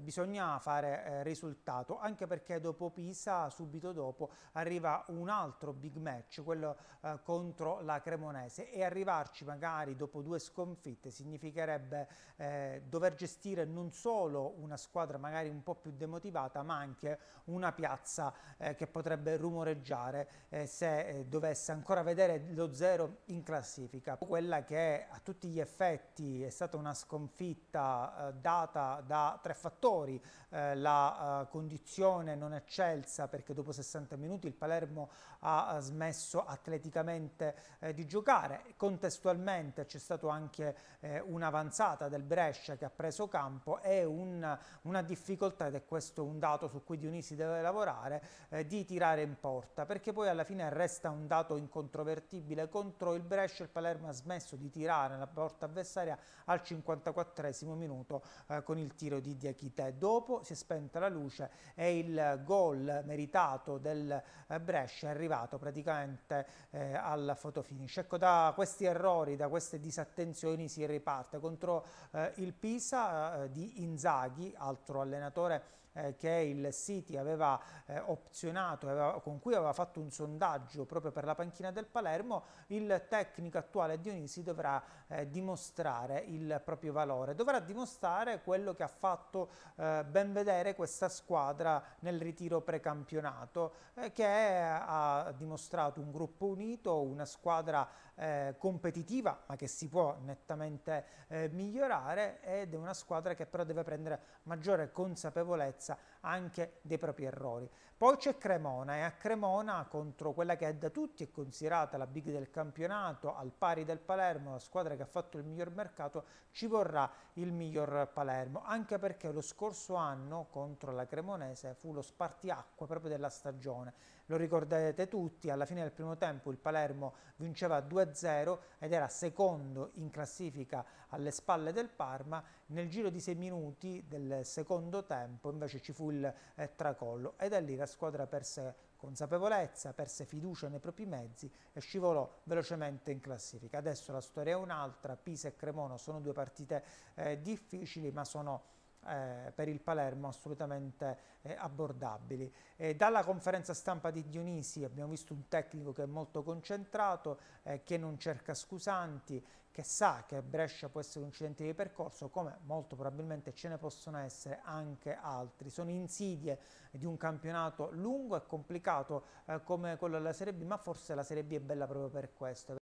Bisogna fare eh, risultato anche perché dopo Pisa, subito dopo, arriva un altro big match, quello eh, contro la Cremonese e arrivarci magari dopo due sconfitte significherebbe eh, dover gestire non solo una squadra magari un po' più demotivata ma anche una piazza eh, che potrebbe rumoreggiare eh, se eh, dovesse ancora vedere lo zero in classifica. Quella che a tutti gli effetti è stata una sconfitta data da tre fattori fattori, eh, la uh, condizione non eccelsa perché dopo 60 minuti il Palermo ha eh, smesso atleticamente eh, di giocare, contestualmente c'è stata anche eh, un'avanzata del Brescia che ha preso campo e un, una difficoltà, ed è questo un dato su cui Dionisi deve lavorare, eh, di tirare in porta, perché poi alla fine resta un dato incontrovertibile contro il Brescia, il Palermo ha smesso di tirare la porta avversaria al 54 minuto eh, con il tiro di Diachidis partita dopo si è spenta la luce e il gol meritato del eh, Brescia è arrivato praticamente eh, al fotofinish. Ecco da questi errori, da queste disattenzioni si riparte contro eh, il Pisa eh, di Inzaghi, altro allenatore eh, che il City aveva eh, opzionato, aveva, con cui aveva fatto un sondaggio proprio per la panchina del Palermo, il tecnico attuale Dionisi dovrà eh, dimostrare il proprio valore, dovrà dimostrare quello che ha fatto eh, ben vedere questa squadra nel ritiro precampionato, eh, che ha dimostrato un gruppo unito, una squadra competitiva ma che si può nettamente migliorare ed è una squadra che però deve prendere maggiore consapevolezza salvezza anche dei propri errori. Poi c'è Cremona e a Cremona contro quella che è da tutti è considerata la big del campionato, al pari del Palermo, la squadra che ha fatto il miglior mercato, ci vorrà il miglior Palermo, anche perché lo scorso anno contro la Cremonese fu lo spartiacque proprio della stagione. Lo ricorderete tutti, alla fine del primo tempo il Palermo vinceva 2-0 ed era secondo in classifica alle spalle del Parma, nel giro di sei minuti del secondo tempo invece invece ci fu il eh, tracollo e da lì la squadra perse consapevolezza, perse fiducia nei propri mezzi e scivolò velocemente in classifica. Adesso la storia è un'altra, Pisa e Cremona sono due partite eh, difficili ma sono eh, per il Palermo assolutamente eh, abbordabili. Eh, dalla conferenza stampa di Dionisi abbiamo visto un tecnico che è molto concentrato, eh, che non cerca scusanti, che sa che Brescia può essere un incidente di percorso, come molto probabilmente ce ne possono essere anche altri. Sono insidie di un campionato lungo e complicato eh, come quello della Serie B, ma forse la Serie B è bella proprio per questo.